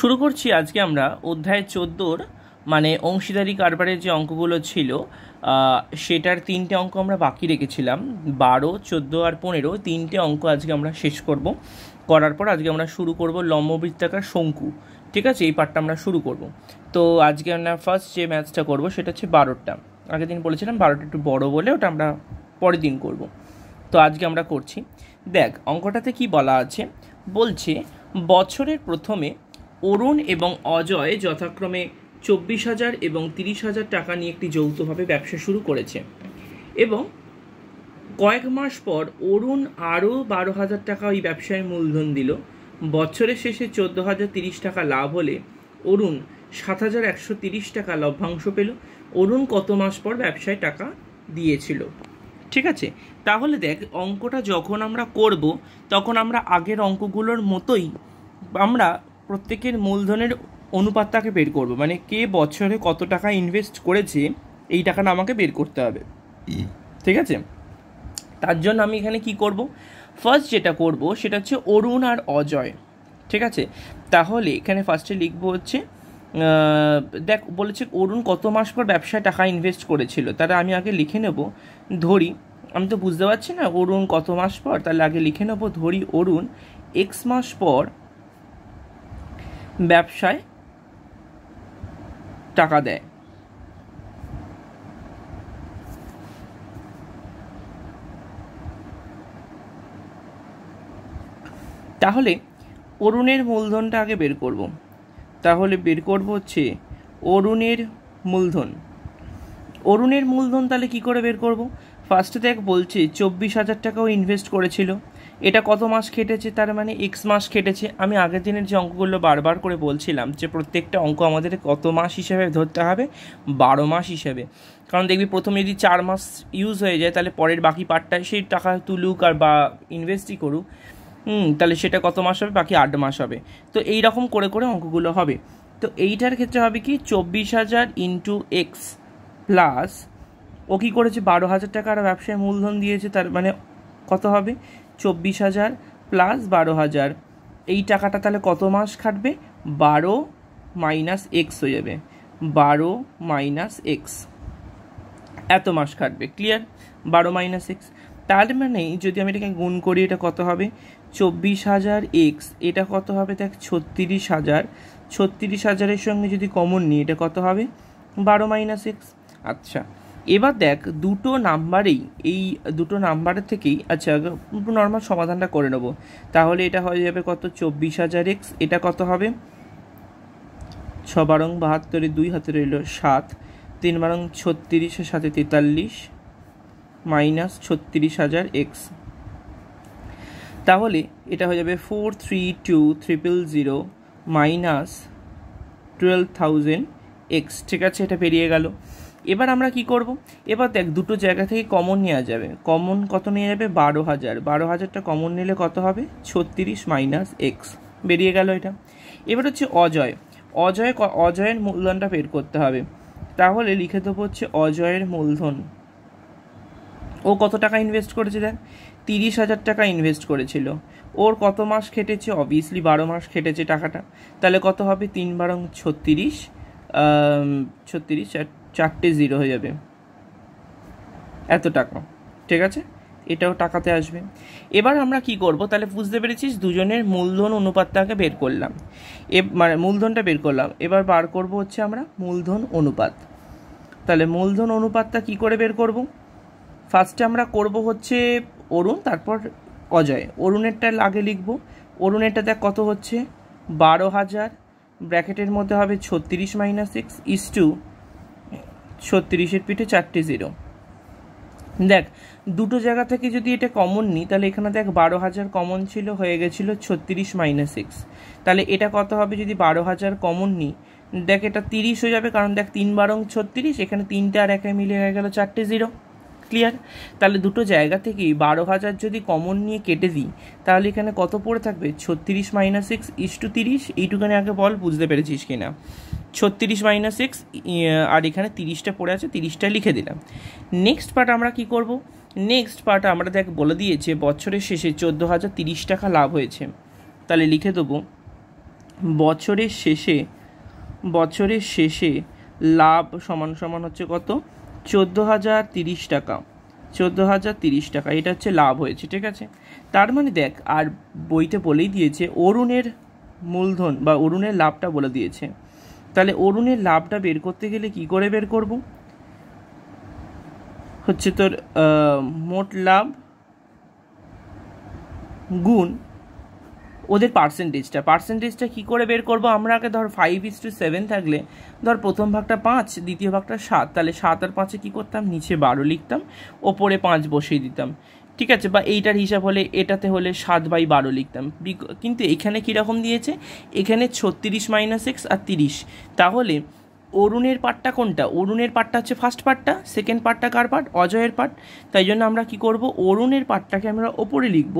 শুরু করছি আজকে আমরা অধ্যায় চোদ্দোর মানে অংশীদারি কারবারের যে অঙ্কগুলো ছিল সেটার তিনটে অঙ্ক আমরা বাকি রেখেছিলাম বারো চোদ্দো আর পনেরো তিনটে অঙ্ক আজকে আমরা শেষ করব করার পর আজকে আমরা শুরু করব লম্ববৃত্তাকার শঙ্কু ঠিক আছে এই পার্টটা আমরা শুরু করব তো আজকে আমরা ফার্স্ট যে ম্যাচটা করব সেটা হচ্ছে বারোটা আগের দিন বলেছিলাম বারোটা একটু বড় বলে ওটা আমরা পরের দিন করব তো আজকে আমরা করছি দেখ অঙ্কটাতে কি বলা আছে বলছে বছরের প্রথমে অরুণ এবং অজয় যথাক্রমে চব্বিশ হাজার এবং তিরিশ হাজার টাকা নিয়ে একটি যৌথভাবে ব্যবসা শুরু করেছে এবং কয়েক মাস পর অরুণ আরও বারো হাজার টাকা ওই ব্যবসায় মূলধন দিল বছরের শেষে চোদ্দো হাজার তিরিশ টাকা লাভ হলে অরুণ সাত হাজার একশো তিরিশ টাকা লভ্যাংশ পেল অরুণ কত মাস পর ব্যবসায় টাকা দিয়েছিল ঠিক আছে তাহলে দেখ অঙ্কটা যখন আমরা করব তখন আমরা আগের অঙ্কগুলোর মতোই আমরা প্রত্যেকের মূলধনের অনুপাতটাকে বের করব মানে কে বছরে কত টাকা ইনভেস্ট করেছে এই টাকাটা আমাকে বের করতে হবে ঠিক আছে তার জন্য আমি এখানে কি করব ফার্স্ট যেটা করব সেটা হচ্ছে অরুণ আর অজয় ঠিক আছে তাহলে এখানে ফার্স্টে লিখবো হচ্ছে দেখ বলেছে অরুণ কত মাস পর ব্যবসায় টাকা ইনভেস্ট করেছিল তাহলে আমি আগে লিখে নেব ধরি আমি তো বুঝতে পারছি না অরুণ কত মাস পর তাহলে আগে লিখে নেব ধরি অরুণ এক্স মাস পর ব্যবসায় টাকা দেয় তাহলে অরুণের মূলধনটা আগে বের করব তাহলে বের করব হচ্ছে অরুণের মূলধন অরুণের মূলধন তাহলে কি করে বের করব ফার্স্টে দেখ বলছে চব্বিশ হাজার টাকাও ইনভেস্ট করেছিল এটা কত মাস খেটেছে তার মানে এক্স মাস খেটেছে আমি আগের দিনের যে অঙ্কগুলো বারবার করে বলছিলাম যে প্রত্যেকটা অঙ্ক আমাদের কত মাস হিসাবে ধরতে হবে বারো মাস হিসাবে কারণ দেখবি প্রথমে যদি চার মাস ইউজ হয়ে যায় তাহলে পরের বাকি পার্টটায় সেই টাকা তুলুক আর বা ইনভেস্টই করুক হুম তাহলে সেটা কত মাস হবে বাকি আট মাস হবে তো এই রকম করে করে অঙ্কগুলো হবে তো এইটার ক্ষেত্রে হবে কি চব্বিশ হাজার ইন্টু এক্স প্লাস ও কী করেছে বারো হাজার টাকা আর ব্যবসায় মূলধন দিয়েছে তার মানে কত হবে চব্বিশ হাজার প্লাস বারো হাজার এই টাকাটা তাহলে কত মাস খাটবে বারো মাইনাস এক্স হয়ে যাবে বারো মাইনাস এক্স এত মাস খাটবে ক্লিয়ার বারো মাইনাস এক্স তার মানে যদি আমি এটাকে গুণ করি এটা কত হবে চব্বিশ হাজার এক্স এটা কত হবে দেখ ছত্রিশ হাজার ছত্রিশ হাজারের সঙ্গে যদি কমন নিই এটা কত হবে বারো মাইনাস এক্স আচ্ছা এবার দেখ দুটো নাম্বারেই এই দুটো নাম্বারের থেকেই আচ্ছা নর্মাল সমাধানটা করে নেব তাহলে এটা হয়ে যাবে কত চব্বিশ হাজার এক্স এটা কত হবে ছ বারং বাহাত্তরে দুই হাতে রইল সাত তিন বারং ছত্রিশের সাথে তেতাল্লিশ মাইনাস ছত্রিশ হাজার এক্স তাহলে এটা হয়ে যাবে four three two triple zero minus twelve thousand X ঠিক আছে এটা পেরিয়ে গেল এবার আমরা কি করব এবার দেখ দুটো জায়গা থেকে কমন নেওয়া যাবে কমন কত নিয়ে যাবে বারো হাজার বারো হাজারটা কমন নিলে কত হবে ছত্রিশ মাইনাস এক্স বেরিয়ে গেল এটা এবার হচ্ছে অজয় অজয় অজয়ের মূলধনটা বের করতে হবে তাহলে লিখে দেবো হচ্ছে অজয়ের মূলধন ও কত টাকা ইনভেস্ট করেছে দেখ তিরিশ হাজার টাকা ইনভেস্ট করেছিল ওর কত মাস খেটেছে অবভিয়াসলি বারো মাস খেটেছে টাকাটা তাহলে কত হবে তিন বারং ছত্রিশ ছত্রিশ চারটে জিরো হয়ে যাবে এত টাকা ঠিক আছে এটাও টাকাতে আসবে এবার আমরা কি করব তাহলে বুঝতে পেরেছিস দুজনের মূলধন অনুপাতটাকে বের করলাম এ মানে মূলধনটা বের করলাম এবার বার করব হচ্ছে আমরা মূলধন অনুপাত তাহলে মূলধন অনুপাতটা কি করে বের করব ফার্স্টে আমরা করব হচ্ছে অরুণ তারপর অজয় অরুণেরটা আগে লিখব অরুণেরটা দেখ কত হচ্ছে বারো হাজার ব্র্যাকেটের মধ্যে হবে ছত্রিশ মাইনাস সিক্স ইস টু ছত্রিশের পিঠে চারটে জিরো দেখ দুটো জায়গা থেকে যদি এটা কমন নিই তাহলে এখানে দেখ বারো হাজার কমন ছিল হয়ে গেছিল ছত্রিশ মাইনাস সিক্স তাহলে এটা কত হবে যদি বারো হাজার কমন নিই দেখ এটা তিরিশ হয়ে যাবে কারণ দেখ তিন বারং ছত্রিশ এখানে তিনটে আর একে মিলে হয়ে গেল চারটে জিরো ক্লিয়ার তাহলে দুটো জায়গা থেকেই বারো হাজার যদি কমন নিয়ে কেটে দিই তাহলে এখানে কত পড়ে থাকবে ছত্রিশ মাইনাস সিক্স ইস টু তিরিশ এইটুখানি আগে বল বুঝতে পেরেছিস কিনা ছত্রিশ মাইনাস ইয়ে, এক্স আর এখানে তিরিশটা পড়ে আছে তিরিশটা লিখে দিলাম নেক্সট পার্ট আমরা কি করব নেক্সট পার্ট আমরা দেখ বলে দিয়েছে বছরের শেষে চোদ্দো হাজার তিরিশ টাকা লাভ হয়েছে তাহলে লিখে দেবো বছরের শেষে বছরের শেষে লাভ সমান সমান হচ্ছে কত চোদ্দো হাজার তিরিশ টাকা চোদ্দো হাজার তিরিশ টাকা এটা হচ্ছে লাভ হয়েছে ঠিক আছে তার মানে দেখ আর বইতে বলেই দিয়েছে অরুণের মূলধন বা অরুণের লাভটা বলে দিয়েছে তাহলে অরুণের লাভটা বের করতে গেলে কি করে বের করব হচ্ছে তোর মোট লাভ গুণ ওদের পার্সেন্টেজটা পার্সেন্টেজটা কী করে বের করবো আমরা আগে ধর ফাইভ ইস টু সেভেন থাকলে ধর প্রথম ভাগটা পাঁচ দ্বিতীয় ভাগটা সাত তাহলে সাত আর পাঁচে কী করতাম নিচে বারো লিখতাম ওপরে পাঁচ বসিয়ে দিতাম ঠিক আছে বা এইটার হিসাব হলে এটাতে হলে সাত বাই বারো লিখতাম কিন্তু এখানে কীরকম দিয়েছে এখানে ছত্রিশ মাইনাস এক্স আর তিরিশ তাহলে অরুণের পার্টটা কোনটা অরুণের পার্টটা হচ্ছে ফার্স্ট পার্টটা সেকেন্ড পার্টটা কার পার্ট অজয়ের পার্ট তাই জন্য আমরা কি করব অরুণের পার্টটাকে আমরা ওপরে লিখব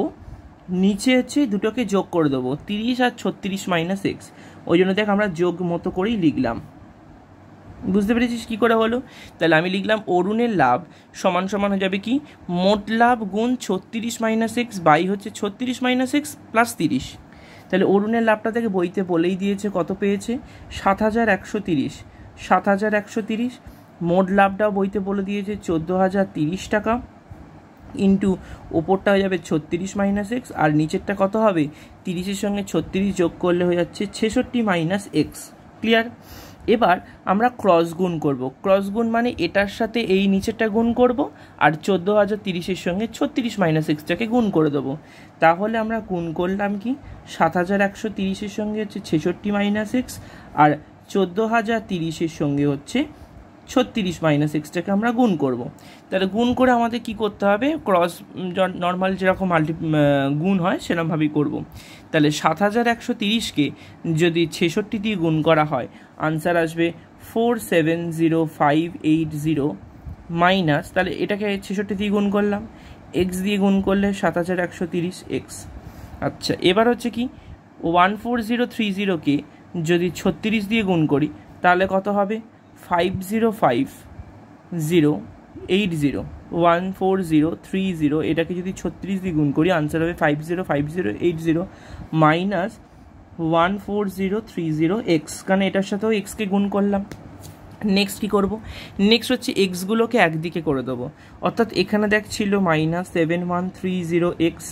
নিচে হচ্ছে দুটোকে যোগ করে দেবো তিরিশ আর ছত্রিশ মাইনাস এক্স ওই জন্য দেখ আমরা যোগ মতো করেই লিখলাম বুঝতে পেরেছিস কী করে হলো তাহলে আমি লিখলাম অরুণের লাভ সমান সমান হয়ে যাবে কি মোট লাভ গুণ ছত্রিশ মাইনাস এক্স বাই হচ্ছে ছত্রিশ মাইনাস এক্স প্লাস তিরিশ তাহলে অরুণের লাভটা থেকে বইতে বলেই দিয়েছে কত পেয়েছে সাত হাজার একশো তিরিশ সাত হাজার একশো তিরিশ মোট লাভটাও বইতে বলে দিয়েছে চোদ্দো হাজার তিরিশ টাকা ইন্টু ওপরটা হয়ে যাবে ছত্রিশ মাইনাস এক্স আর নিচেরটা কত হবে তিরিশের সঙ্গে ছত্রিশ যোগ করলে হয়ে যাচ্ছে ছেষট্টি মাইনাস এক্স ক্লিয়ার এবার আমরা ক্রস গুণ করব ক্রস গুণ মানে এটার সাথে এই নিচেরটা গুণ করব আর চোদ্দো হাজার তিরিশের সঙ্গে ছত্রিশ মাইনাস এক্সটাকে গুণ করে দেবো তাহলে আমরা গুণ করলাম কি সাত হাজার একশো তিরিশের সঙ্গে হচ্ছে ছেষট্টি মাইনাস এক্স আর চোদ্দো হাজার তিরিশের সঙ্গে হচ্ছে ছত্রিশ মাইনাস এক্সটাকে আমরা গুণ করব তাহলে গুণ করে আমাদের কি করতে হবে ক্রস নর্মাল যেরকম মাল্টি গুণ হয় সেরকমভাবেই করব তাহলে সাত হাজার একশো তিরিশকে যদি ছেষট্টি দিয়ে গুণ করা হয় আনসার আসবে four seven zero five eight zero minus তাহলে এটাকে ছেষট্টি দিয়ে গুণ করলাম এক্স দিয়ে গুণ করলে সাত হাজার একশো তিরিশ এক্স আচ্ছা এবার হচ্ছে কি ওয়ান ফোর জিরো থ্রি জিরোকে যদি ছত্রিশ দিয়ে গুণ করি তাহলে কত হবে five zero five zero eight zero one four zero three zero এটাকে যদি ছত্রিশ দিয়ে গুণ করি আনসার হবে five zero five zero eight zero minus one four zero three zero X কারণ এটার সাথেও এক্সকে গুণ করলাম নেক্সট কি করব নেক্সট হচ্ছে এক্সগুলোকে একদিকে করে দেবো অর্থাৎ এখানে দেখ minus seven one three zero X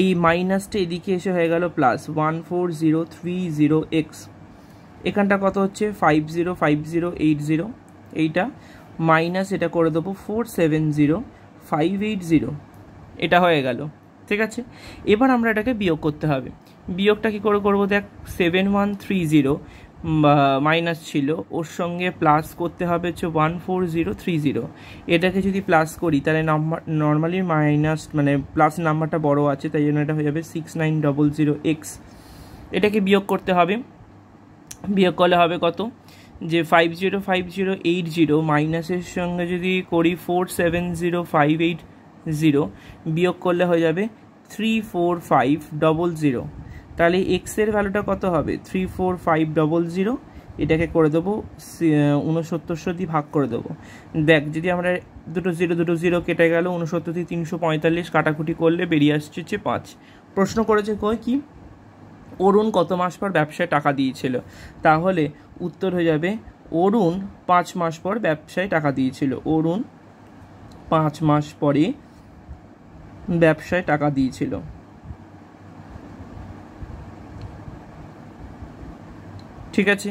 এই মাইনাসটা এদিকে এসে হয়ে গেল plus one four zero three zero X এখানটা কত হচ্ছে five zero five zero eight zero এইটা মাইনাস এটা করে দেবো four seven zero five eight zero এটা হয়ে গেল ঠিক আছে এবার আমরা এটাকে বিয়োগ করতে হবে বিয়োগটা কী করে করবো দেখ seven one three zero minus ছিল ওর সঙ্গে প্লাস করতে হবে হচ্ছে one four zero three zero এটাকে যদি প্লাস করি তাহলে নাম্বার নর্মালি মাইনাস মানে প্লাস নাম্বারটা বড় আছে তাই জন্য এটা হয়ে যাবে six nine double zero X এটাকে বিয়োগ করতে হবে বিয়োগ করলে হবে কত যে five zero five zero eight zero মাইনাসের সঙ্গে যদি করি four seven zero five eight zero বিয়োগ করলে হয়ে যাবে three four five double zero তাহলে এক্সের ভ্যালুটা কত হবে three four five double zero এটাকে করে দেবো উনসত্তরশো দিয়ে ভাগ করে দেবো দেখ যদি আমরা দুটো জিরো দুটো জিরো কেটে গেল উনসত্তর থেকে তিনশো পঁয়তাল্লিশ কাটাকুটি করলে বেরিয়ে আসছে হচ্ছে পাঁচ প্রশ্ন করেছে কয় কি অরুণ কত মাস পর ব্যবসায় টাকা দিয়েছিল তাহলে উত্তর হয়ে যাবে অরুণ পাঁচ মাস পর ব্যবসায় টাকা দিয়েছিল অরুণ পাঁচ মাস পরে ব্যবসায় টাকা দিয়েছিল ঠিক আছে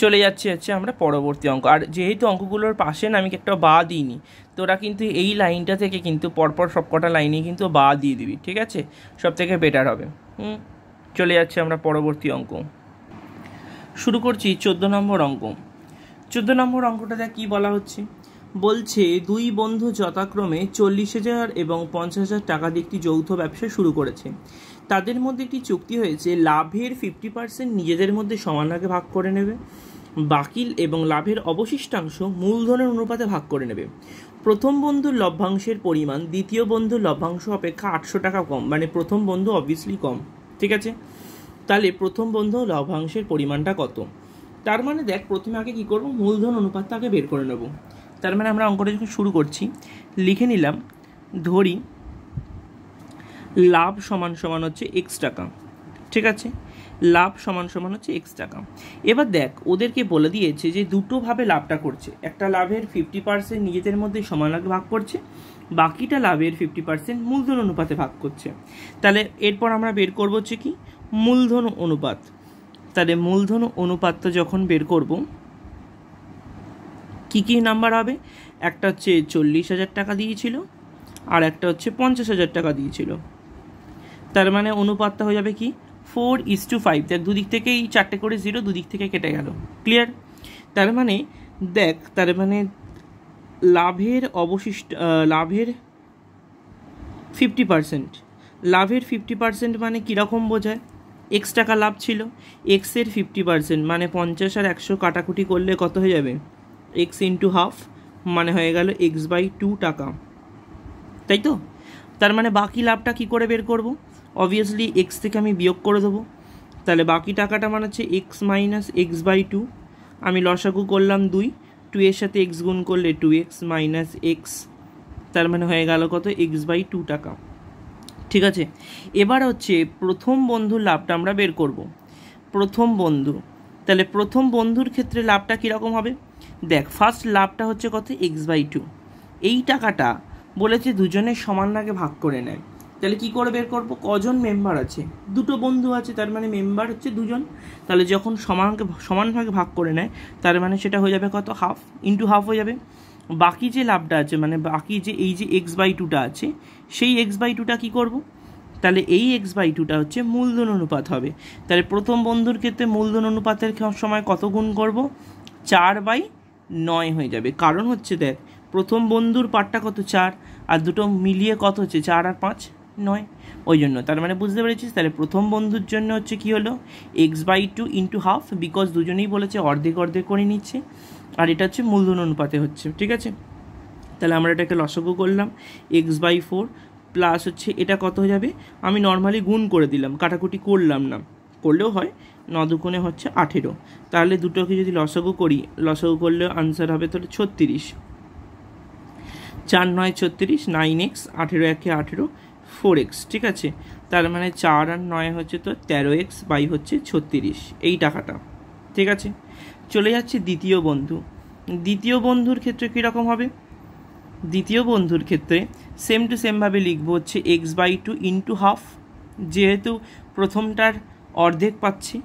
চলে যাচ্ছি হচ্ছে আমরা পরবর্তী অঙ্ক আর যেহেতু অঙ্কগুলোর পাশে না আমি একটা বা দিইনি তো ওরা কিন্তু এই লাইনটা থেকে কিন্তু পরপর সবকটা লাইনে কিন্তু বা দিয়ে দিবি ঠিক আছে সব থেকে বেটার হবে হুম চলে যাচ্ছে আমরা পরবর্তী অঙ্ক শুরু করছি চোদ্দো নম্বর অঙ্ক চোদ্দো নম্বর অঙ্কটাতে কি বলা হচ্ছে বলছে দুই বন্ধু যথাক্রমে চল্লিশ হাজার এবং পঞ্চাশ হাজার টাকা দিয়ে একটি যৌথ ব্যবসা শুরু করেছে তাদের মধ্যে একটি চুক্তি হয়েছে লাভের ফিফটি পার্সেন্ট নিজেদের মধ্যে সমান আগে ভাগ করে নেবে বাকিল এবং লাভের অবশিষ্টাংশ মূলধনের অনুপাতে ভাগ করে নেবে প্রথম বন্ধুর লভ্যাংশের পরিমাণ দ্বিতীয় বন্ধুর লভ্যাংশ অপেক্ষা আটশো টাকা কম মানে প্রথম বন্ধু অবভিয়াসলি কম ঠিক আছে তাহলে প্রথম বন্ধু লভ্যাংশের পরিমাণটা কত তার মানে দেখ প্রথমে আগে কী করবো মূলধন অনুপাতটা আগে বের করে নেব তার মানে আমরা অঙ্কটা যখন শুরু করছি লিখে নিলাম ধরি লাভ সমান সমান হচ্ছে এক্স টাকা ঠিক আছে লাভ সমান সমান হচ্ছে এক্স টাকা এবার দেখ ওদেরকে বলে দিয়েছে যে দুটোভাবে লাভটা করছে একটা লাভের ফিফটি পার্সেন্ট নিজেদের মধ্যে সমানাগ ভাগ করছে বাকিটা লাভের ফিফটি পার্সেন্ট মূলধন অনুপাতে ভাগ করছে তাহলে এরপর আমরা বের করব হচ্ছে কি মূলধন অনুপাত তাহলে মূলধন অনুপাতটা যখন বের করব কি কি নাম্বার হবে একটা হচ্ছে চল্লিশ হাজার টাকা দিয়েছিল আর একটা হচ্ছে পঞ্চাশ হাজার টাকা দিয়েছিল তার মানে অনুপাতটা হয়ে যাবে কি ফোর ইস টু ফাইভ দেখ দুদিক থেকেই চারটে করে জিরো দুদিক থেকে কেটে গেল ক্লিয়ার তার মানে দেখ তার মানে লাভের অবশিষ্ট লাভের ফিফটি পারসেন্ট লাভের ফিফটি পারসেন্ট মানে কীরকম বোঝায় এক্স টাকা লাভ ছিল এক্সের ফিফটি পারসেন্ট মানে পঞ্চাশ আর একশো কাটাকুটি করলে কত হয়ে যাবে এক্স ইন্টু হাফ মানে হয়ে গেল এক্স বাই টু টাকা তাই তো তার মানে বাকি লাভটা কি করে বের করবো অবভিয়াসলি এক্স থেকে আমি বিয়োগ করে দেবো তাহলে বাকি টাকাটা মানে হচ্ছে X minus X by two আমি লসাগু করলাম দুই টু এর সাথে এক্স গুণ করলে টু এক্স মাইনাস এক্স তার মানে হয়ে গেল কত এক্স বাই টু টাকা ঠিক আছে এবার হচ্ছে প্রথম বন্ধুর লাভটা আমরা বের করব প্রথম বন্ধু তাহলে প্রথম বন্ধুর ক্ষেত্রে লাভটা কীরকম হবে দেখ ফার্স্ট লাভটা হচ্ছে কত এক্স বাই টু এই টাকাটা বলেছে দুজনের সমান আগে ভাগ করে নেয় তাহলে কি করে বের করব কজন মেম্বার আছে দুটো বন্ধু আছে তার মানে মেম্বার হচ্ছে দুজন তাহলে যখন সমানকে সমানভাবে ভাগ করে নেয় তার মানে সেটা হয়ে যাবে কত হাফ ইন্টু হাফ হয়ে যাবে বাকি যে লাভটা আছে মানে বাকি যে এই যে এক্স বাই টুটা আছে সেই এক্স বাই টুটা কী করবো তাহলে এই এক্স বাই টুটা হচ্ছে মূলধন অনুপাত হবে তাহলে প্রথম বন্ধুর ক্ষেত্রে মূলধন অনুপাতের সময় কত গুণ করবো চার বাই নয় হয়ে যাবে কারণ হচ্ছে দেখ প্রথম বন্ধুর পাটটা কত চার আর দুটো মিলিয়ে কত হচ্ছে চার আর পাঁচ নয় ওই জন্য তার মানে বুঝতে পেরেছিস তাহলে প্রথম বন্ধুর জন্য হচ্ছে কি হলো X by two into half because দুজনেই বলেছে অর্ধেক অর্ধেক করে নিচ্ছে আর এটা হচ্ছে মূলধন অনুপাতে হচ্ছে ঠিক আছে তাহলে আমরা এটাকে লসক করলাম এক্স বাই ফোর প্লাস হচ্ছে এটা কত হয়ে যাবে আমি নর্মালি গুণ করে দিলাম কাটাকুটি করলাম না করলেও হয় ন দুগুণে হচ্ছে আঠেরো তাহলে দুটোকে যদি লসগু করি লসক করলে আনসার হবে তাহলে ছত্রিশ চার নয় ছত্রিশ নাইন এক্স আঠেরো একে আঠেরো ফোর এক্স ঠিক আছে তার মানে চার আর নয় হচ্ছে তো তেরো এক্স বাই হচ্ছে ছত্রিশ এই টাকাটা ঠিক আছে চলে যাচ্ছে দ্বিতীয় বন্ধু দ্বিতীয় বন্ধুর ক্ষেত্রে কীরকম হবে দ্বিতীয় বন্ধুর ক্ষেত্রে সেম টু সেমভাবে লিখবো হচ্ছে X by two into half যেহেতু প্রথমটার অর্ধেক পাচ্ছি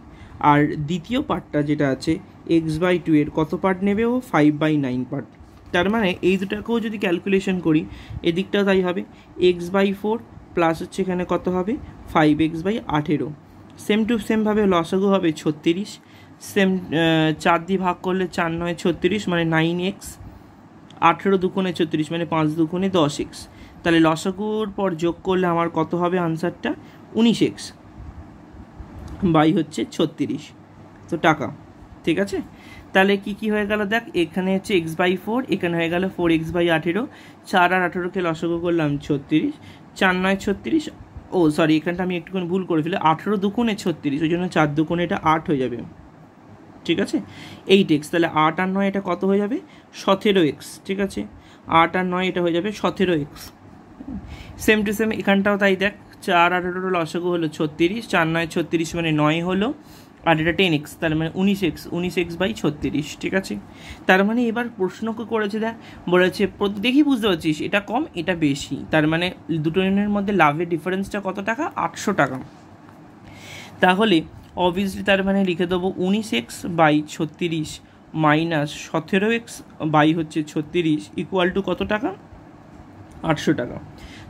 আর দ্বিতীয় পার্টটা যেটা আছে এক্স বাই টু এর কত পার্ট নেবে ও ফাইভ বাই নাইন পার্ট তার মানে এই দুটাকেও যদি ক্যালকুলেশন করি এদিকটাও তাই হবে এক্স বাই ফোর প্লাস হচ্ছে এখানে কত হবে ফাইভ এক্স বাই আঠেরো সেম টু সেমভাবে লসাগু হবে ছত্রিশ সেম চার দিয়ে ভাগ করলে চার নয় ছত্রিশ মানে নাইন এক্স আঠেরো দুকোণে ছত্রিশ মানে পাঁচ দুকোণে দশ এক্স তাহলে লসাগুর পর যোগ করলে আমার কত হবে আনসারটা উনিশ এক্স বাই হচ্ছে ছত্রিশ তো টাকা ঠিক আছে তাহলে কি কি হয়ে গেল দেখ এখানে হচ্ছে এক্স বাই ফোর এখানে হয়ে গেল ফোর এক্স বাই আঠেরো চার আর আঠেরোকে লসগো করলাম ছত্রিশ চার ছত্রিশ ও সরি এখানটা আমি একটুখানি ভুল করে ফেলে আঠেরো দুকোণে ছত্রিশ ওই জন্য চার দুকোণে এটা আট হয়ে যাবে ঠিক আছে এইট এক্স তাহলে আট আর নয় এটা কত হয়ে যাবে সতেরো এক্স ঠিক আছে আট আর নয় এটা হয়ে যাবে সতেরো এক্স সেম টু সেম এখানটাও তাই দেখ চার আঠেরো লসগো হলো ছত্রিশ চার নয় ছত্রিশ মানে নয় হলো আর এটা টেন এক্স তার মানে উনিশ এক্স উনিশ এক্স বাই ছত্রিশ ঠিক আছে তার মানে এবার প্রশ্ন করেছে দেখ বলেছে দেখি বুঝতে পারছিস এটা কম এটা বেশি তার মানে দুটোজনের মধ্যে লাভের ডিফারেন্সটা কত টাকা আটশো টাকা তাহলে অবভিয়াসলি তার মানে লিখে দেবো উনিশ এক্স বাই ছত্রিশ মাইনাস সতেরো এক্স বাই হচ্ছে ছত্রিশ ইকুয়াল টু কত টাকা আটশো টাকা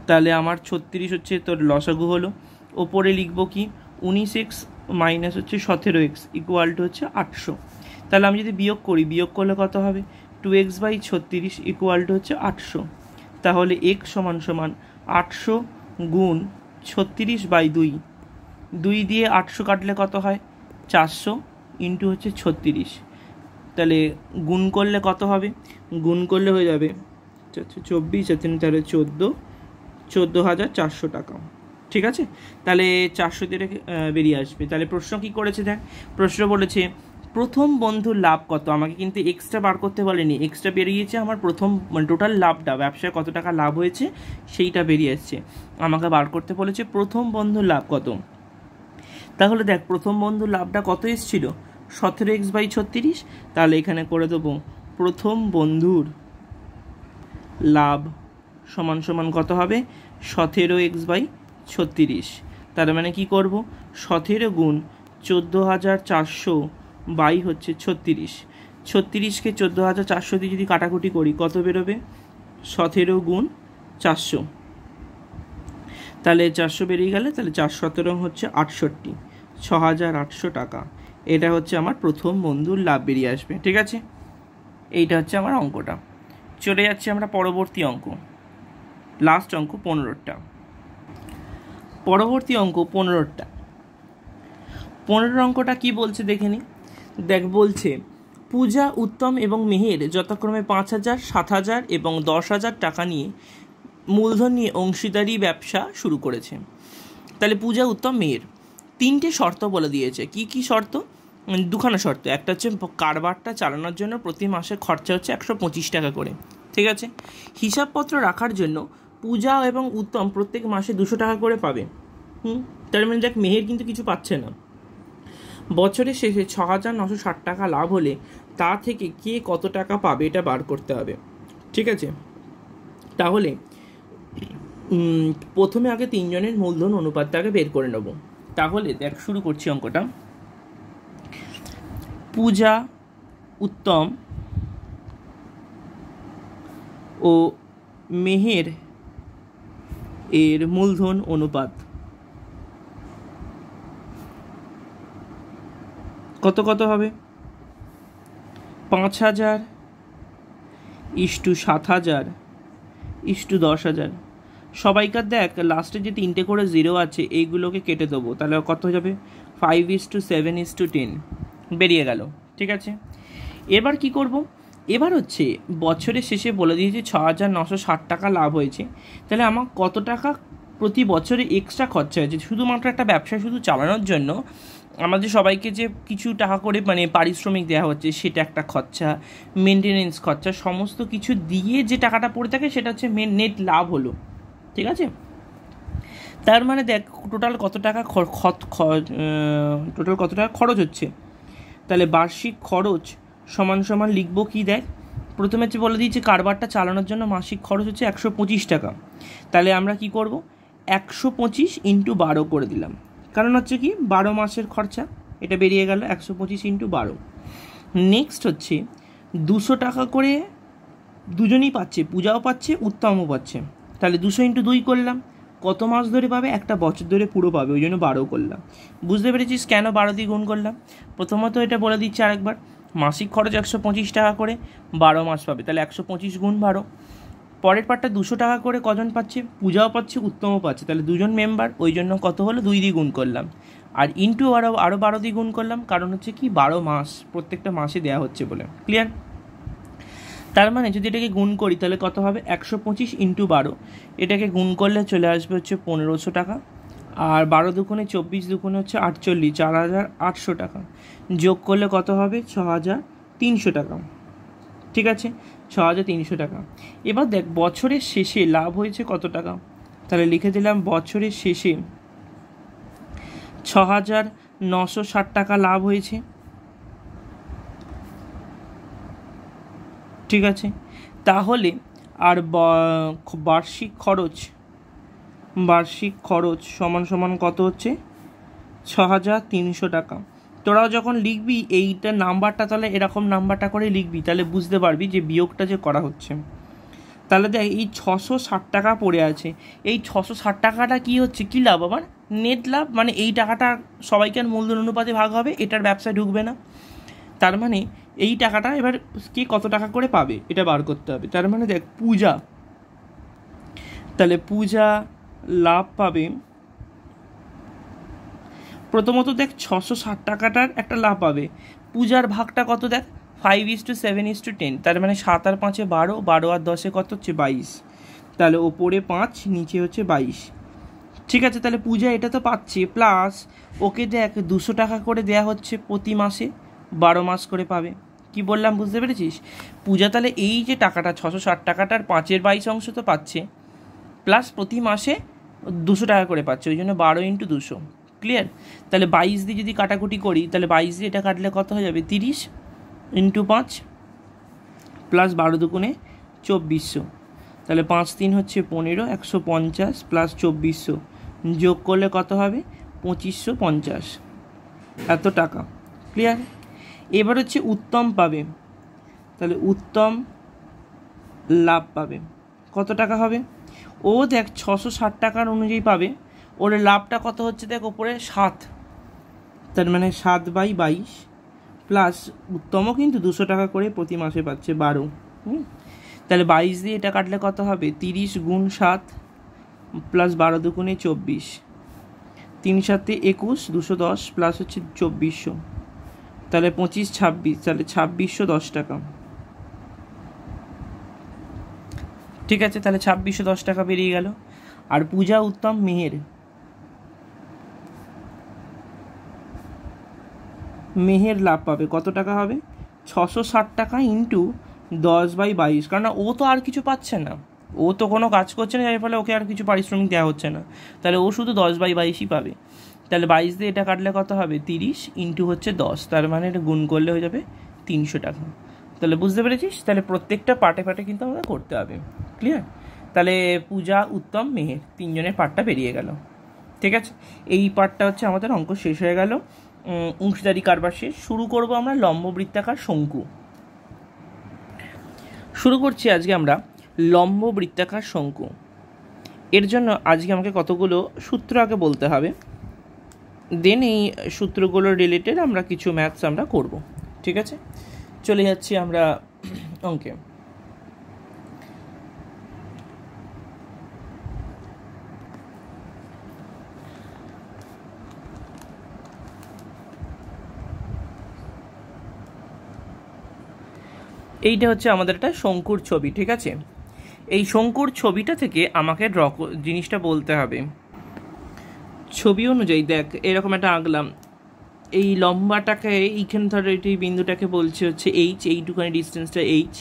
তাহলে আমার ছত্রিশ হচ্ছে তোর লসাগু হলো ওপরে লিখবো কি উনিশ এক্স মাইনাস হচ্ছে সতেরো এক্স ইকুয়াল টু হচ্ছে আটশো তাহলে আমি যদি বিয়োগ করি বিয়োগ করলে কত হবে টু এক্স বাই ছত্রিশ ইকুয়াল টু হচ্ছে আটশো তাহলে এক্স সমান সমান আটশো গুণ ছত্রিশ বাই দুই দুই দিয়ে আটশো কাটলে কত হয় চারশো ইন্টু হচ্ছে ছত্রিশ তাহলে গুণ করলে কত হবে গুণ করলে হয়ে যাবে চব্বিশ তিন তাহলে চোদ্দো চোদ্দো হাজার চারশো টাকা ঠিক আছে তাহলে চারশো তেরো বেরিয়ে আসবে তাহলে প্রশ্ন কি করেছে দেখ প্রশ্ন বলেছে প্রথম বন্ধুর লাভ কত আমাকে কিন্তু এক্সট্রা বার করতে বলেনি এক্সট্রা বেরিয়েছে আমার প্রথম মানে টোটাল লাভটা ব্যবসায় কত টাকা লাভ হয়েছে সেইটা বেরিয়ে আসছে আমাকে বার করতে বলেছে প্রথম বন্ধুর লাভ কত তাহলে দেখ প্রথম বন্ধুর লাভটা কত এসেছিল সতেরো এক্স বাই ছত্রিশ তাহলে এখানে করে দেবো প্রথম বন্ধুর লাভ সমান সমান কত হবে সতেরো এক্স বাই ছত্রিশ তার মানে কি করব সতেরো গুণ চোদ্দো হাজার চারশো বাই হচ্ছে ছত্রিশ ছত্রিশকে চোদ্দো হাজার চারশো দিয়ে যদি কাটাকুটি করি কত বেরোবে সতেরো গুণ চারশো তাহলে চারশো বেরিয়ে গেলে তাহলে চারশো সতেরো হচ্ছে আটষট্টি ছ হাজার আটশো টাকা এটা হচ্ছে আমার প্রথম বন্ধুর লাভ বেরিয়ে আসবে ঠিক আছে এইটা হচ্ছে আমার অঙ্কটা চলে যাচ্ছে আমরা পরবর্তী অঙ্ক লাস্ট অঙ্ক পনেরোটা পরবর্তী অঙ্ক পনেরোটা পনেরো অঙ্কটা কি বলছে দেখে নি দেখ বলছে পূজা উত্তম এবং মেহের যথাক্রমে পাঁচ হাজার সাত হাজার এবং দশ হাজার টাকা নিয়ে মূলধন নিয়ে অংশীদারি ব্যবসা শুরু করেছে তাহলে পূজা উত্তম মেয়ের তিনটে শর্ত বলে দিয়েছে কি কি শর্ত দুখানা শর্ত একটা হচ্ছে কারবারটা চালানোর জন্য প্রতি মাসে খরচা হচ্ছে একশো পঁচিশ টাকা করে ঠিক আছে হিসাবপত্র রাখার জন্য পূজা এবং উত্তম প্রত্যেক মাসে দুশো টাকা করে পাবে হুম তার মানে দেখ মেহের কিন্তু কিছু পাচ্ছে না বছরের শেষে ছ হাজার নশো ষাট টাকা লাভ হলে তা থেকে কে কত টাকা পাবে এটা বার করতে হবে ঠিক আছে তাহলে প্রথমে আগে তিনজনের মূলধন অনুপাতটাকে বের করে নেব তাহলে দেখ শুরু করছি অঙ্কটা পূজা উত্তম ও মেহের এর মূলধন অনুপাত কত কত হবে পাঁচ হাজার ইস্টু সাত হাজার ইস্টু দশ হাজার সবাইকার দেখ লাস্টে যে তিনটে করে জিরো আছে এইগুলোকে কেটে দেবো তাহলে কত যাবে five is to seven is to ten বেরিয়ে গেল ঠিক আছে এবার কি করব এবার হচ্ছে বছরের শেষে বলে দিয়েছে ছ হাজার নশো ষাট টাকা লাভ হয়েছে তাহলে আমার কত টাকা প্রতি বছরে এক্সট্রা খরচা হয়েছে শুধুমাত্র একটা ব্যবসা শুধু চালানোর জন্য আমাদের সবাইকে যে কিছু টাকা করে মানে পারিশ্রমিক দেওয়া হচ্ছে সেটা একটা খরচা মেনটেনেন্স খরচা সমস্ত কিছু দিয়ে যে টাকাটা পড়ে থাকে সেটা হচ্ছে মেন নেট লাভ হলো ঠিক আছে তার মানে দেখ টোটাল কত টাকা খত টোটাল কত টাকা খরচ হচ্ছে তাহলে বার্ষিক খরচ সমান সমান লিখব কী দেয় প্রথমে হচ্ছে বলে দিয়েছে কারবারটা চালানোর জন্য মাসিক খরচ হচ্ছে একশো পঁচিশ টাকা তাহলে আমরা কি করব একশো পঁচিশ ইন্টু বারো করে দিলাম কারণ হচ্ছে কি বারো মাসের খরচা এটা বেরিয়ে গেল একশো পঁচিশ ইন্টু বারো নেক্সট হচ্ছে দুশো টাকা করে দুজনই পাচ্ছে পূজাও পাচ্ছে উত্তমও পাচ্ছে তাহলে দুশো ইন্টু দুই করলাম কত মাস ধরে পাবে একটা বছর ধরে পুরো পাবে ওই জন্য বারো করলাম বুঝতে পেরেছিস কেন বারো দিয়ে গুণ করলাম প্রথমত এটা বলে দিচ্ছে আরেকবার মাসিক খরচ একশো পঁচিশ টাকা করে বারো মাস পাবে তাহলে একশো পঁচিশ গুণ বারো পরের পার্টটা দুশো টাকা করে কজন পাচ্ছে পূজাও পাচ্ছে উত্তমও পাচ্ছে তাহলে দুজন মেম্বার ওই জন্য কত হলো দুই দিয়ে গুণ করলাম আর ইন্টু আরও আরও বারো দিয়ে গুণ করলাম কারণ হচ্ছে কি বারো মাস প্রত্যেকটা মাসে দেওয়া হচ্ছে বলে ক্লিয়ার তার মানে যদি এটাকে গুণ করি তাহলে কত হবে একশো পঁচিশ ইন্টু বারো এটাকে গুণ করলে চলে আসবে হচ্ছে পনেরোশো টাকা আর বারো দুগুণে চব্বিশ দুগুণে হচ্ছে আটচল্লিশ চার হাজার আটশো টাকা যোগ করলে কত হবে ছ হাজার তিনশো টাকা ঠিক আছে ছ হাজার তিনশো টাকা এবার দেখ বছরের শেষে লাভ হয়েছে কত টাকা তাহলে লিখে দিলাম বছরের শেষে ছ হাজার নশো ষাট টাকা লাভ হয়েছে ঠিক আছে তাহলে আর বার্ষিক খরচ বার্ষিক খরচ সমান সমান কত হচ্ছে ছ হাজার তিনশো টাকা তোরাও যখন লিখবি এইটা নাম্বারটা তাহলে এরকম নাম্বারটা করে লিখবি তাহলে বুঝতে পারবি যে বিয়োগটা যে করা হচ্ছে তাহলে দেখ এই ছশো ষাট টাকা পড়ে আছে এই ছশো ষাট টাকাটা কী হচ্ছে কী লাভ আবার নেট লাভ মানে এই টাকাটা সবাইকে আর মূলধন অনুপাতে ভাগ হবে এটার ব্যবসায় ঢুকবে না তার মানে এই টাকাটা এবার কে কত টাকা করে পাবে এটা বার করতে হবে তার মানে দেখ পূজা তাহলে পূজা লাভ পাবে প্রথমত দেখ ছশো ষাট টাকাটার একটা লাভ পাবে পূজার ভাগটা কত দেখ five is to seven is to ten তার মানে সাত আর পাঁচে বারো বারো আর দশে কত হচ্ছে বাইশ তাহলে ওপরে পাঁচ নিচে হচ্ছে বাইশ ঠিক আছে তাহলে পূজা এটা তো পাচ্ছে প্লাস ওকে দেখ দুশো টাকা করে দেয়া হচ্ছে প্রতি মাসে বারো মাস করে পাবে কি বললাম বুঝতে পেরেছিস পূজা তাহলে এই যে টাকাটা ছশো ষাট টাকাটার পাঁচের বাইশ অংশ তো পাচ্ছে প্লাস প্রতি মাসে দুশো টাকা করে পাচ্ছে ওই জন্য বারো ইন্টু দুশো ক্লিয়ার তাহলে বাইশ দিয়ে যদি কাটাকুটি করি তাহলে বাইশ দিয়ে এটা কাটলে কত হয়ে যাবে তিরিশ ইন্টু পাঁচ প্লাস বারো দুগুণে চব্বিশশো তাহলে পাঁচ তিন হচ্ছে পনেরো একশো পঞ্চাশ প্লাস চব্বিশশো যোগ করলে কত হবে পঁচিশশো পঞ্চাশ এত টাকা ক্লিয়ার এবার হচ্ছে উত্তম পাবে তাহলে উত্তম লাভ পাবে কত টাকা হবে ও দেখ ছশো ষাট টাকার অনুযায়ী পাবে ওর লাভটা কত হচ্ছে দেখ ওপরে সাত তার মানে সাত বাই বাইশ প্লাস উত্তমও কিন্তু দুশো টাকা করে প্রতি মাসে পাচ্ছে বারো হুম তাহলে বাইশ দিয়ে এটা কাটলে কত হবে তিরিশ গুণ সাত প্লাস বারো দুগুণে চব্বিশ তিন সাতে একুশ দুশো দশ প্লাস হচ্ছে চব্বিশশো তাহলে পঁচিশ ছাব্বিশ তাহলে ছাব্বিশশো দশ টাকা ঠিক আছে তাহলে ছাব্বিশশো দশ টাকা বেরিয়ে গেল আর পূজা উত্তম মেহের মেহের লাভ পাবে কত টাকা হবে ছশো ষাট টাকা ইন্টু দশ বাই বাইশ কারণ ও তো আর কিছু পাচ্ছে না ও তো কোনো কাজ করছে না যার ফলে ওকে আর কিছু পারিশ্রমিক দেওয়া হচ্ছে না তাহলে ও শুধু দশ বাই বাইশই পাবে তাহলে বাইশ দিয়ে এটা কাটলে কত হবে তিরিশ ইন্টু হচ্ছে দশ তার মানে এটা গুণ করলে হয়ে যাবে তিনশো টাকা তাহলে বুঝতে পেরেছিস তাহলে প্রত্যেকটা পার্টে পার্টে কিন্তু আমাদের করতে হবে ক্লিয়ার তাহলে পূজা উত্তম মেহের তিনজনের পার্টটা বেরিয়ে গেল ঠিক আছে এই পার্টটা হচ্ছে আমাদের অঙ্ক শেষ হয়ে গেল অংশীদারি কারবার শেষ শুরু করব আমরা লম্ববৃত্তাকার শঙ্কু শুরু করছি আজকে আমরা লম্ব বৃত্তাকার শঙ্কু এর জন্য আজকে আমাকে কতগুলো সূত্র আগে বলতে হবে দেন এই সূত্রগুলো রিলেটেড আমরা কিছু ম্যাথস আমরা করব ঠিক আছে চলে যাচ্ছি আমরা অঙ্কে এইটা হচ্ছে আমাদের একটা শঙ্কুর ছবি ঠিক আছে এই শঙ্কুর ছবিটা থেকে আমাকে ড্র জিনিসটা বলতে হবে ছবি অনুযায়ী দেখ এরকম একটা আঁকলাম এই লম্বাটাকে এইখান ধরো এই বিন্দুটাকে বলছি হচ্ছে এইচ এইটুখানি ডিস্টেন্সটা এইচ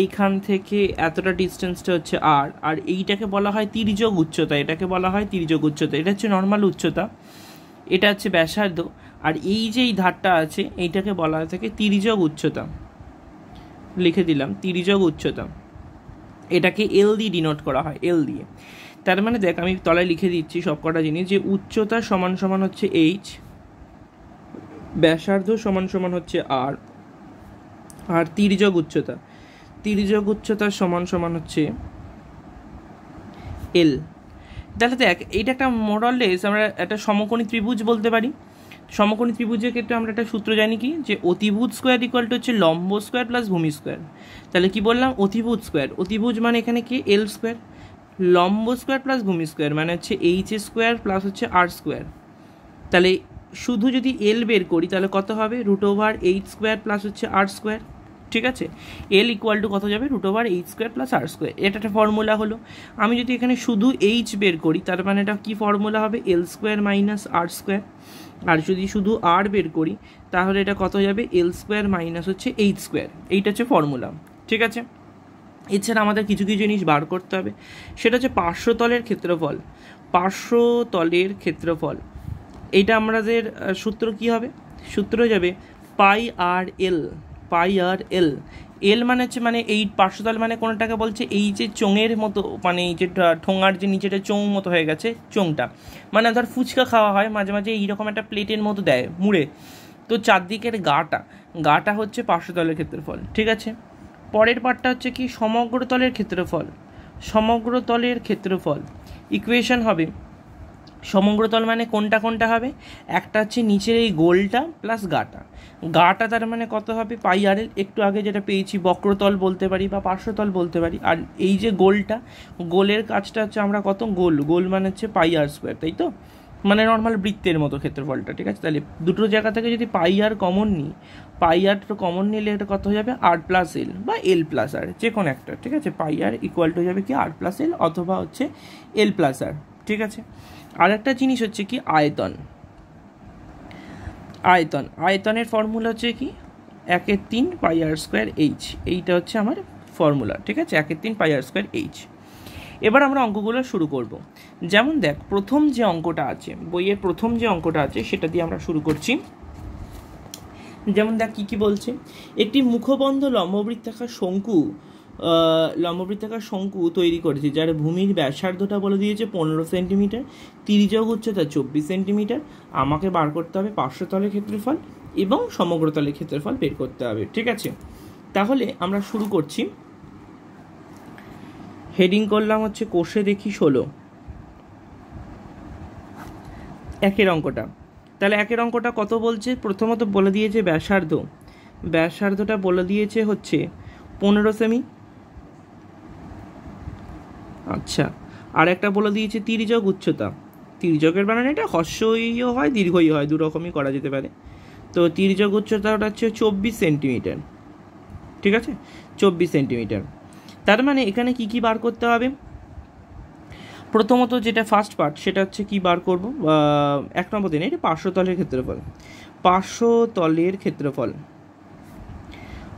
এইখান থেকে এতটা ডিস্টেন্সটা হচ্ছে আর আর এইটাকে বলা হয় তির্যক উচ্চতা এটাকে বলা হয় তির্যক উচ্চতা এটা হচ্ছে নর্মাল উচ্চতা এটা হচ্ছে ব্যাসার্ধ আর এই যে এই ধারটা আছে এইটাকে বলা হয়ে থাকে তির্যক উচ্চতা লিখে দিলাম তির্যক উচ্চতা এটাকে এল দিয়ে ডিনোট করা হয় এল দিয়ে তার মানে দেখ আমি তলায় লিখে দিচ্ছি সবকটা জিনিস যে উচ্চতা সমান সমান হচ্ছে এইচ ব্যাসার্ধ সমান সমান হচ্ছে আর আর তির্যক উচ্চতা তির্যক উচ্চতা সমান সমান হচ্ছে এল তাহলে দেখ এটা একটা মডলেস আমরা একটা সমকোণী ত্রিভুজ বলতে পারি সমকোণী ত্রিভুজের ক্ষেত্রে আমরা একটা সূত্র জানি কি যে অতিভূত স্কোয়ার ইকুয়াল টু হচ্ছে লম্ব স্কোয়ার প্লাস ভূমি স্কোয়ার তাহলে কি বললাম অতিভূত স্কোয়ার অতিভুজ মানে এখানে কি এল স্কোয়ার লম্ব স্কোয়ার প্লাস ভূমি স্কোয়ার মানে হচ্ছে এইচ স্কোয়ার প্লাস হচ্ছে আর স্কোয়ার তাহলে শুধু যদি এল বের করি তাহলে কত হবে root over eight square plus হচ্ছে আর স্কোয়ার ঠিক আছে এল ইকুয়াল টু কত যাবে root over H square plus R square এটা একটা ফর্মুলা হলো আমি যদি এখানে শুধু এইচ বের করি তার মানে এটা কী ফর্মুলা হবে L square minus R square আর যদি শুধু আর বের করি তাহলে এটা কত যাবে এল স্কোয়ার মাইনাস হচ্ছে এইচ স্কোয়ার এইটা হচ্ছে ফর্মুলা ঠিক আছে এছাড়া আমাদের কিছু কিছু জিনিস বার করতে হবে সেটা হচ্ছে পার্শ্বতলের ক্ষেত্রফল পার্শ্বতলের ক্ষেত্রফল এইটা আমাদের সূত্র কি হবে সূত্র যাবে পাই আর এল পাই আর এল এল মানে হচ্ছে মানে এই পার্শ্বতল মানে কোনোটাকে বলছে এই যে চোঙের মতো মানে এই যে ঠোঙার যে নিচেটা চোঙ মতো হয়ে গেছে চোঙটা মানে ধর ফুচকা খাওয়া হয় মাঝে মাঝে এইরকম একটা প্লেটের মতো দেয় মুড়ে তো চারদিকের গাটা গাটা হচ্ছে পার্শ্বতলের ক্ষেত্রফল ঠিক আছে পরের পার্টটা হচ্ছে কি সমগ্র তলের ক্ষেত্রফল সমগ্র তলের ক্ষেত্রফল ইকুয়েশন হবে সমগ্রতল মানে কোনটা কোনটা হবে একটা হচ্ছে নিচের এই গোলটা প্লাস গাটা গাটা তার মানে কত হবে পাই আর একটু আগে যেটা পেয়েছি বক্রতল বলতে পারি বা পার্শ্বতল বলতে পারি আর এই যে গোলটা গোলের কাজটা হচ্ছে আমরা কত গোল গোল মানে হচ্ছে পাই আর স্কোয়ার তাই তো মানে নর্মাল বৃত্তের মতো ক্ষেত্রফলটা ঠিক আছে তাহলে দুটো জায়গা থেকে যদি পাই আর কমন নিই পাই আর কমন নিলে এটা কত হয়ে যাবে আর প্লাস এল বা এল প্লাস আর যে কোনো একটা ঠিক আছে পাই আর ইকুয়াল টু যাবে কি আর প্লাস এল অথবা হচ্ছে এল প্লাস আর ঠিক আছে আর একটা জিনিস হচ্ছে কি আয়তন আয়তন আয়তনের ফর্মুলা হচ্ছে কি একের তিন পাই আর স্কোয়ার এইচ এইটা হচ্ছে আমার ফর্মুলা ঠিক আছে একের তিন পাই আর স্কোয়ার এইচ এবার আমরা অঙ্কগুলো শুরু করব যেমন দেখ প্রথম যে অঙ্কটা আছে বইয়ের প্রথম যে অঙ্কটা আছে সেটা দিয়ে আমরা শুরু করছি যেমন দেখ কী কী বলছে একটি মুখবন্ধ লম্ববৃত্তাকার শঙ্কু লম্ববৃত্তাকার শঙ্কু তৈরি করেছে যার ভূমির ব্যাসার্ধটা বলে দিয়েছে পনেরো সেন্টিমিটার তিরিজক উচ্চতা চব্বিশ সেন্টিমিটার আমাকে বার করতে হবে পার্শ্বতলের ক্ষেত্রফল এবং সমগ্রতলের ক্ষেত্রফল বের করতে হবে ঠিক আছে তাহলে আমরা শুরু করছি হেডিং করলাম হচ্ছে কোষে দেখি ষোলো একের অঙ্কটা তাহলে একের অঙ্কটা কত বলছে প্রথমত বলে দিয়েছে ব্যাসার্ধ ব্যাসার্ধটা বলে দিয়েছে হচ্ছে পনেরো সেমি আচ্ছা আর একটা বলে দিয়েছে তির্যক উচ্চতা তির্যকের বানান মানে এটা হস্যইও হয় দীর্ঘই হয় দু রকমই করা যেতে পারে তো তির্যক ওটা হচ্ছে চব্বিশ সেন্টিমিটার ঠিক আছে চব্বিশ সেন্টিমিটার তার মানে এখানে কি কি বার করতে হবে প্রথমত যেটা ফার্স্ট পার্ট সেটা হচ্ছে কি বার করব এক নম্বর দিনে এটা পার্শ্বতলের ক্ষেত্রফল পার্শ্বতলের ক্ষেত্রফল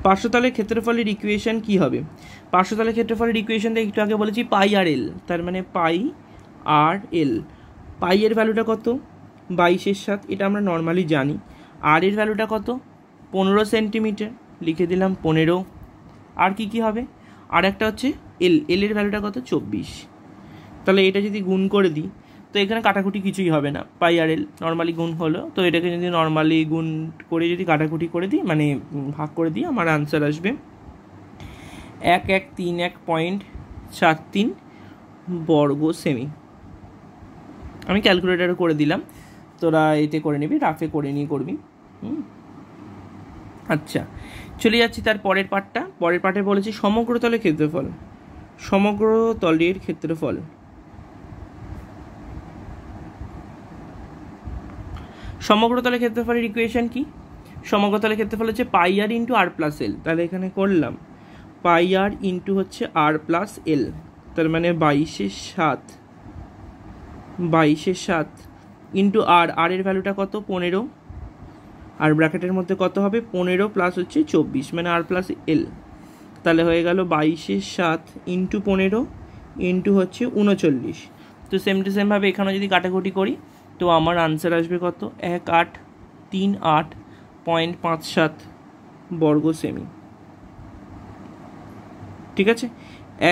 পার্শ্বতলের ক্ষেত্রফলের ইকুয়েশন কি হবে পার্শ্বতলের ক্ষেত্রফলের দেখে একটু আগে বলেছি পাই আর এল তার মানে পাই আর এল পাই এর ভ্যালুটা কত বাইশের সাত এটা আমরা নর্মালি জানি আর এর ভ্যালুটা কত পনেরো সেন্টিমিটার লিখে দিলাম পনেরো আর কি কি হবে আর একটা হচ্ছে এল এল এর ভ্যালুটা কত চব্বিশ তাহলে এটা যদি গুণ করে দিই তো এখানে কাটাকুটি কিছুই হবে না পাই আর এল নর্মালি গুণ হলো তো এটাকে যদি নর্মালি গুণ করে যদি কাটাকুটি করে দিই মানে ভাগ করে দিই আমার আনসার আসবে এক এক তিন এক পয়েন্ট সাত তিন বর্গ সেমি আমি ক্যালকুলেটার করে দিলাম তোরা এতে করে নিবি রাফে করে নিয়ে করবি হুম আচ্ছা চলে যাচ্ছি তার পরের পার্টটা পরের পার্টে বলেছি সমগ্র তলের ক্ষেত্রফল সমগ্র তলের ক্ষেত্রফল সমগ্রতলের ক্ষেত্রফলের ইকুয়েশন কি সমগ্রতলের ক্ষেত্রফল হচ্ছে পাই আর ইন্টু আর প্লাস এল তাহলে এখানে করলাম পাই আর ইন্টু হচ্ছে আর প্লাস এল তার মানে বাইশে সাত বাইশে সাত ইন্টু আর আর এর ভ্যালুটা কত পনেরো আর ব্র্যাকেটের মধ্যে কত হবে পনেরো প্লাস হচ্ছে চব্বিশ মানে আর প্লাস এল তাহলে হয়ে গেল বাইশে সাত ইন্টু পনেরো ইন্টু হচ্ছে উনচল্লিশ তো সেম টু সেমভাবে এখানেও যদি কাটাকুটি করি তো আমার আনসার আসবে কত এক আট তিন আট পয়েন্ট পাঁচ সাত বর্গ সেমি ঠিক আছে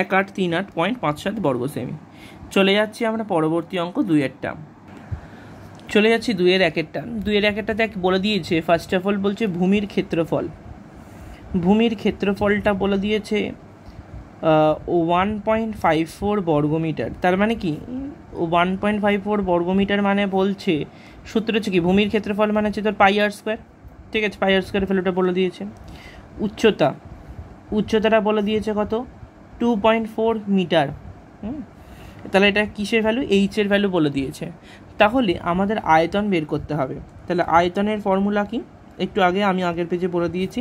এক আট তিন আট পয়েন্ট পাঁচ সাত বর্গ সেমি চলে যাচ্ছি আমরা পরবর্তী অঙ্ক দুইয়েরটা চলে যাচ্ছি দুইয়ের একেরটা দুইয়ের একেরটা দেখ বলে দিয়েছে ফার্স্ট অফ অল বলছে ভূমির ক্ষেত্রফল ভূমির ক্ষেত্রফলটা বলে দিয়েছে ওয়ান পয়েন্ট ফাইভ ফোর বর্গমিটার তার মানে কি ওয়ান পয়েন্ট ফাইভ ফোর বর্গমিটার মানে বলছে সূত্র হচ্ছে কি ভূমির ক্ষেত্রফল মানে হচ্ছে তোর পাইয়ার স্কোয়ার ঠিক আছে পাইয়ার স্কোয়ার ফেলোটা বলে দিয়েছে উচ্চতা উচ্চতাটা বলে দিয়েছে কত টু পয়েন্ট ফোর মিটার তাহলে এটা কিসের ভ্যালু এইচের ভ্যালু বলে দিয়েছে তাহলে আমাদের আয়তন বের করতে হবে তাহলে আয়তনের ফর্মুলা কি একটু আগে আমি আগের পেজে বলে দিয়েছি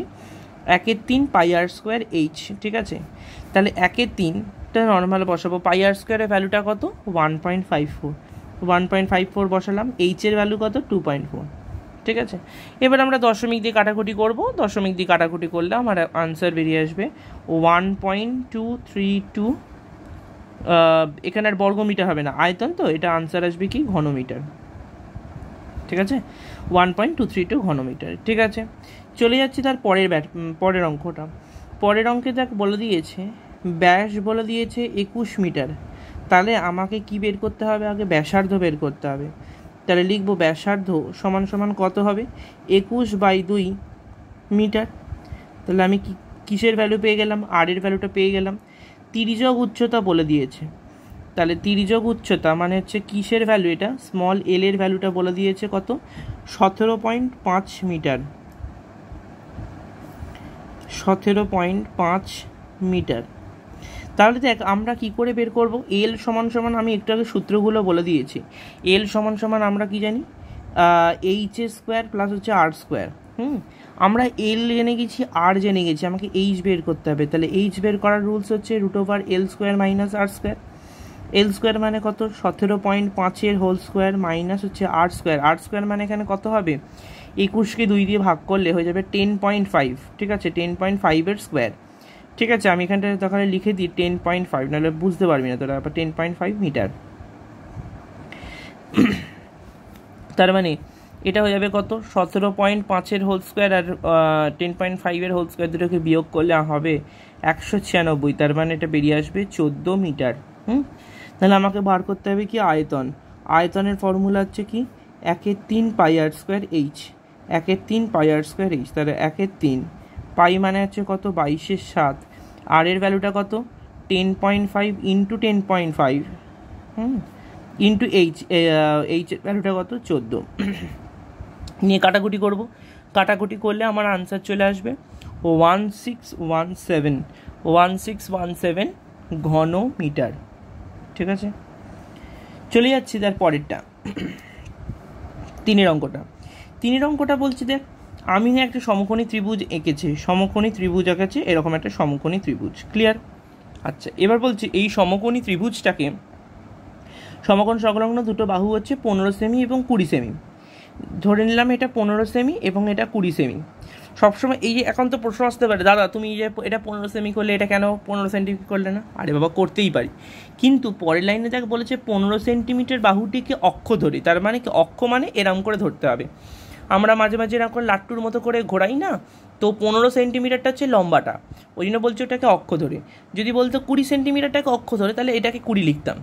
একের তিন পাই আর স্কোয়ার এইচ ঠিক আছে তাহলে একের তিনটা নর্মাল বসাবো পাই আর স্কোয়ারের ভ্যালুটা কত one point five four one point five four বসালাম এইচের ভ্যালু কত টু পয়েন্ট ফোর ঠিক আছে এবার আমরা দশমিক দিয়ে কাটাকুটি করব দশমিক দিয়ে কাটাকুটি করলে আমার আনসার বেরিয়ে আসবে one point two three two এখানে আর বর্গমিটার হবে না আয়তন তো এটা আনসার আসবে কি ঘনমিটার ঠিক আছে one point two three two ঘনমিটার ঠিক আছে চলে যাচ্ছি তার পরের পরের অঙ্কটা পরের অঙ্কে দেখ বলে দিয়েছে ব্যাস বলে দিয়েছে একুশ মিটার তাহলে আমাকে কি বের করতে হবে আগে ব্যাসার্ধ বের করতে হবে তাহলে লিখব ব্যাসার্ধ সমান সমান কত হবে একুশ বাই দুই মিটার তাহলে আমি কি কিসের ভ্যালু পেয়ে গেলাম আর এর ভ্যালুটা পেয়ে গেলাম তিরিজক উচ্চতা বলে দিয়েছে তাহলে তিরিজক উচ্চতা মানে হচ্ছে কিসের ভ্যালু এটা স্মল এল এর ভ্যালুটা বলে দিয়েছে কত সতেরো পয়েন্ট পাঁচ মিটার সতেরো পয়েন্ট পাঁচ মিটার তাহলে দেখ আমরা কি করে বের করব এল সমান সমান আমি একটু আগে সূত্রগুলো বলে দিয়েছি এল সমান সমান আমরা কি জানি এইচ এ স্কোয়ার প্লাস হচ্ছে আর স্কোয়ার হুম আমরা এল জেনে গেছি আর জেনে গেছি আমাকে এইচ বের করতে হবে তাহলে এইচ বের করার রুলস হচ্ছে root over L square minus R square L square মানে কত সতেরো পয়েন্ট পাঁচের হোল স্কোয়ার মাইনাস হচ্ছে আর স্কোয়ার আর স্কোয়ার মানে এখানে কত হবে একুশকে দুই দিয়ে ভাগ করলে হয়ে যাবে টেন পয়েন্ট ফাইভ ঠিক আছে টেন পয়েন্ট ফাইভের স্কোয়ার ঠিক আছে আমি এখানটা তাহলে লিখে দিই টেন পয়েন্ট ফাইভ নাহলে বুঝতে পারবি না তোরা টেন পয়েন্ট ফাইভ মিটার তার মানে এটা হয়ে যাবে কত সতেরো পয়েন্ট পাঁচের হোল স্কোয়ার আর টেন পয়েন্ট ফাইভের হোল স্কোয়ার দুটোকে বিয়োগ করলে হবে একশো ছিয়ানব্বই তার মানে এটা বেরিয়ে আসবে চোদ্দো মিটার হুম তাহলে আমাকে বার করতে হবে কি আয়তন আয়তনের ফর্মুলা হচ্ছে কি একের তিন পাই আর স্কোয়ার এইচ একের তিন পাই আর স্কোয়ার এইচ তাহলে একের তিন পাই মানে হচ্ছে কত বাইশের সাত আর এর ভ্যালুটা কত ten point five into ten point five hmm into H এইচের ভ্যালুটা কত চোদ্দো নিয়ে কাটাকুটি করব কাটাকুটি করলে আমার আনসার চলে আসবে one six one seven one six one seven ঘন মিটার ঠিক আছে চলে যাচ্ছি তার পরেরটা তিনের অঙ্কটা তিনের অঙ্কটা বলছি দেখ আমি হ্যাঁ একটা সমকোণী ত্রিভুজ এঁকেছি সমকোণী ত্রিভুজ আঁকেছি এরকম একটা সমকোণী ত্রিভুজ ক্লিয়ার আচ্ছা এবার বলছি এই সমকোণী ত্রিভুজটাকে সমকোণ সংলগ্ন দুটো বাহু হচ্ছে পনেরো সেমি এবং কুড়ি সেমি ধরে নিলাম এটা পনেরো সেমি এবং এটা কুড়ি সেমি সবসময় এই যে এখন তো প্রশ্ন আসতে পারে দাদা তুমি এই যে এটা পনেরো সেমি করলে এটা কেন পনেরো সেন্টিমিটার করলে না আরে বাবা করতেই পারি কিন্তু পরের লাইনে দেখ বলেছে পনেরো সেন্টিমিটার বাহুটিকে অক্ষ ধরি তার মানে কি অক্ষ মানে এরম করে ধরতে হবে আমরা মাঝে মাঝে এরকম লাট্টুর মতো করে ঘোরাই না তো পনেরো সেন্টিমিটারটা হচ্ছে লম্বাটা ওই জন্য বলছি ওটাকে অক্ষ ধরে যদি বলতো কুড়ি সেন্টিমিটারটাকে অক্ষ ধরে তাহলে এটাকে কুড়ি লিখতাম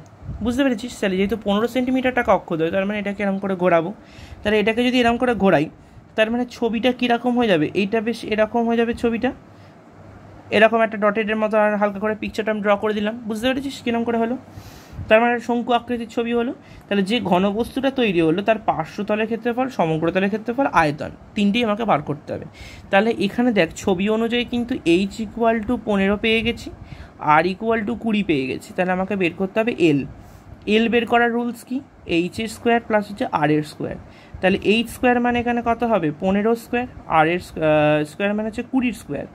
বুঝতে পেরেছিস তাহলে যেহেতু পনেরো সেন্টিমিটারটাকে অক্ষ ধরে তার মানে এটাকে এরকম করে ঘোরাবো তাহলে এটাকে যদি এরকম করে ঘোরাই তার মানে ছবিটা কীরকম হয়ে যাবে এইটা বেশ এরকম হয়ে যাবে ছবিটা এরকম একটা ডটেডের মতো আর হালকা করে পিকচারটা আমি ড্র করে দিলাম বুঝতে পেরেছিস কীরকম করে হলো তার মানে শঙ্কু আকৃতির ছবি হলো তাহলে যে ঘনবস্তুটা তৈরি হলো তার পার্শ্বতলের ক্ষেত্রফল সমগ্রতলের ক্ষেত্রফল আয়তন তিনটেই আমাকে বার করতে হবে তাহলে এখানে দেখ ছবি অনুযায়ী কিন্তু এইচ ইকুয়াল টু পনেরো পেয়ে গেছি আর ইকুয়াল টু কুড়ি পেয়ে গেছি তাহলে আমাকে বের করতে হবে এল এল বের করার রুলস কি এইচ এর স্কোয়ার প্লাস হচ্ছে আর এর স্কোয়ার তাহলে এইচ স্কোয়ার মানে এখানে কত হবে পনেরো স্কোয়ার আর এর স্কোয়ার মানে হচ্ছে কুড়ির স্কোয়ার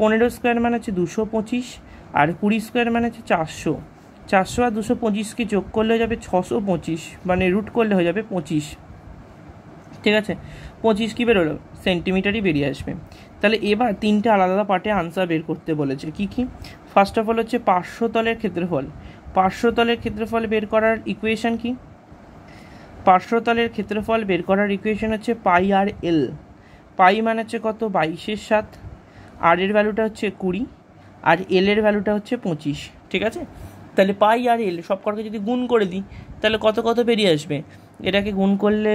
পনেরো স্কোয়ার মানে হচ্ছে দুশো পঁচিশ আর কুড়ি স্কোয়ার মানে হচ্ছে চারশো চারশো আর দুশো পঁচিশকে যোগ করলে হয়ে যাবে ছশো পঁচিশ মানে রুট করলে হয়ে যাবে পঁচিশ ঠিক আছে পঁচিশ কী বেরোলো সেন্টিমিটারই বেরিয়ে আসবে তাহলে এবার তিনটে আলাদা আলাদা পার্টে আনসার বের করতে বলেছে কি কি ফার্স্ট অফ অল হচ্ছে পার্শ্বতলের ক্ষেত্রফল পার্শ্বতলের ক্ষেত্রফল বের করার ইকুয়েশন কি পার্শ্বতলের ক্ষেত্রফল বের করার ইকুয়েশন হচ্ছে পাই আর এল পাই মানে হচ্ছে কত বাইশের সাত আর এর ভ্যালুটা হচ্ছে কুড়ি আর এল এর ভ্যালুটা হচ্ছে পঁচিশ ঠিক আছে তাহলে পাই আর এল সব কটাকে যদি গুণ করে দিই তাহলে কত কত বেরিয়ে আসবে এটাকে গুণ করলে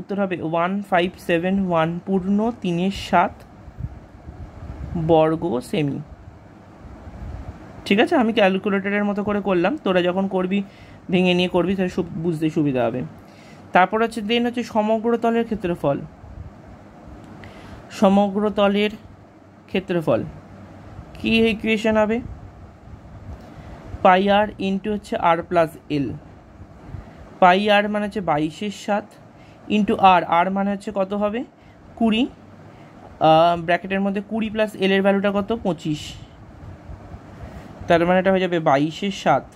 উত্তর হবে ওয়ান ফাইভ সেভেন ওয়ান পূর্ণ তিনের সাত বর্গ সেমি ঠিক আছে আমি ক্যালকুলেটারের মতো করে করলাম তোরা যখন করবি ভেঙে নিয়ে করবি তাহলে বুঝতে সুবিধা হবে তারপর হচ্ছে দেন হচ্ছে সমগ্র তলের ক্ষেত্রফল সমগ্র তলের ক্ষেত্রফল কী ইকুয়েশন হবে পাই আর ইন্টু হচ্ছে আর প্লাস এল পাই আর মানে হচ্ছে বাইশের সাত ইন্টু আর আর মানে হচ্ছে কত হবে কুড়ি ব্র্যাকেটের মধ্যে কুড়ি প্লাস এল এর ভ্যালুটা কত পঁচিশ তার মানে এটা হয়ে যাবে বাইশের সাত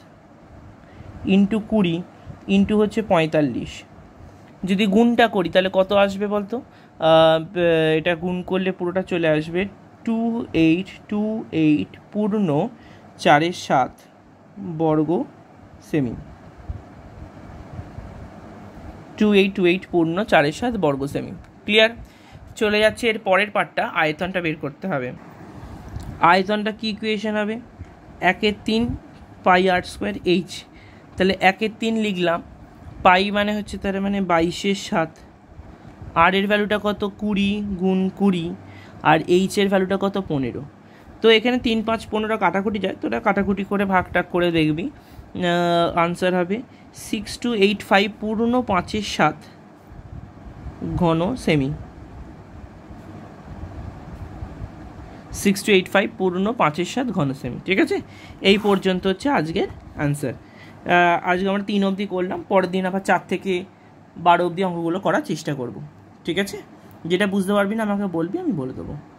ইন্টু কুড়ি ইন্টু হচ্ছে পঁয়তাল্লিশ যদি গুণটা করি তাহলে কত আসবে বলতো এটা গুণ করলে পুরোটা চলে আসবে টু এইট টু এইট পূর্ণ চারের সাত বর্গ সেমি টু এইট টু এইট পূর্ণ চারের সাত বর্গ সেমি ক্লিয়ার চলে যাচ্ছে এর পরের পার্টটা আয়তনটা বের করতে হবে আয়তনটা কী ইকুয়েশন হবে একের তিন পাই আর স্কোয়ার এইচ তাহলে একের তিন লিখলাম পাই মানে হচ্ছে তার মানে বাইশের সাত আর এর ভ্যালুটা কত কুড়ি গুণ কুড়ি আর এইচের ভ্যালুটা কত পনেরো তো এখানে তিন পাঁচ পনেরো কাটাকুটি যায় তো ওটা কাটাকুটি করে ভাগটাক করে দেখবি আনসার হবে সিক্স টু এইট ফাইভ পুরনো পাঁচের সাত ঘন সেমি সিক্স টু এইট ফাইভ পুরনো পাঁচের সাত ঘন সেমি ঠিক আছে এই পর্যন্ত হচ্ছে আজকের অ্যান্সার আজকে আমরা তিন অবধি করলাম পরের দিন আবার চার থেকে বারো অবধি অঙ্কগুলো করার চেষ্টা করব ঠিক আছে যেটা বুঝতে পারবি না আমাকে বলবি আমি বলে দেবো